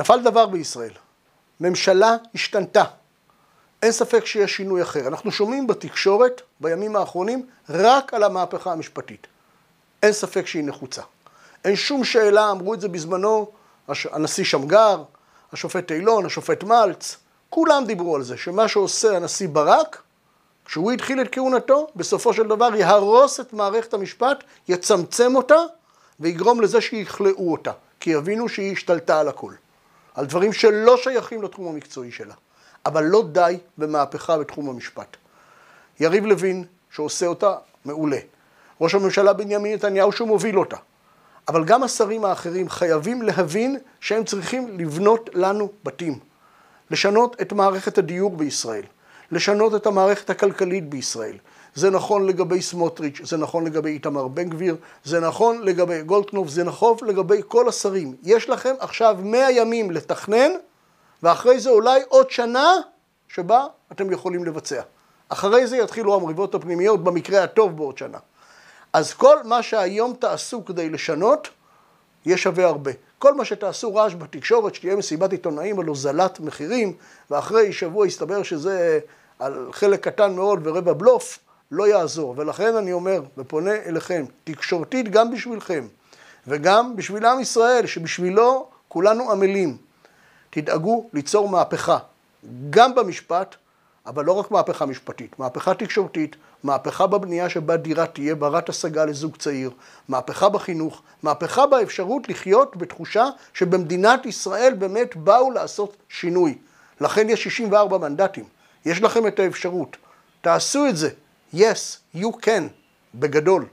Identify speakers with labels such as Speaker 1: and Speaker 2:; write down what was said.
Speaker 1: נפל דבר בישראל, ממשלה השתנתה, אין ספק שיש שינוי אחר. אנחנו שומעים בתקשורת בימים האחרונים רק על המהפכה המשפטית. אין ספק שהיא נחוצה. אין שום שאלה, אמרו את זה בזמנו הש... הנשיא שמגר, השופט אילון, השופט מלץ, כולם דיברו על זה, שמה שעושה הנשיא ברק, כשהוא התחיל את כהונתו, בסופו של דבר יהרוס את מערכת המשפט, יצמצם אותה ויגרום לזה שיכלאו אותה, כי יבינו שהיא השתלטה על הכול. על דברים שלא שייכים לתחום המקצועי שלה. אבל לא די במהפכה בתחום המשפט. יריב לוין, שעושה אותה, מעולה. ראש הממשלה בנימין נתניהו, שהוא מוביל אותה. אבל גם השרים האחרים חייבים להבין שהם צריכים לבנות לנו בתים. לשנות את מערכת הדיור בישראל. לשנות את המערכת הכלכלית בישראל. זה נכון לגבי סמוטריץ', זה נכון לגבי איתמר בן גביר, זה נכון לגבי גולדקנופ, זה נכון לגבי כל השרים. יש לכם עכשיו 100 ימים לתכנן, ואחרי זה אולי עוד שנה שבה אתם יכולים לבצע. אחרי זה יתחילו המריבות הפנימיות, במקרה הטוב בעוד שנה. אז כל מה שהיום תעשו כדי לשנות, יהיה שווה הרבה. כל מה שתעשו רעש בתקשורת, שתהיה מסיבת עיתונאים על הוזלת מחירים, ואחרי שבוע יסתבר שזה על חלק קטן מאוד ורבע בלוף, לא יעזור. ולכן אני אומר ופונה אליכם, תקשורתית גם בשבילכם וגם בשביל עם ישראל, שבשבילו כולנו עמלים. תדאגו ליצור מהפכה, גם במשפט, אבל לא רק מהפכה משפטית, מהפכה תקשורתית, מהפכה בבנייה שבה דירה תהיה ברת השגה לזוג צעיר, מהפכה בחינוך, מהפכה באפשרות לחיות בתחושה שבמדינת ישראל באמת באו לעשות שינוי. לכן יש 64 מנדטים, יש לכם את האפשרות, תעשו את זה. Yes, you can, בגדול.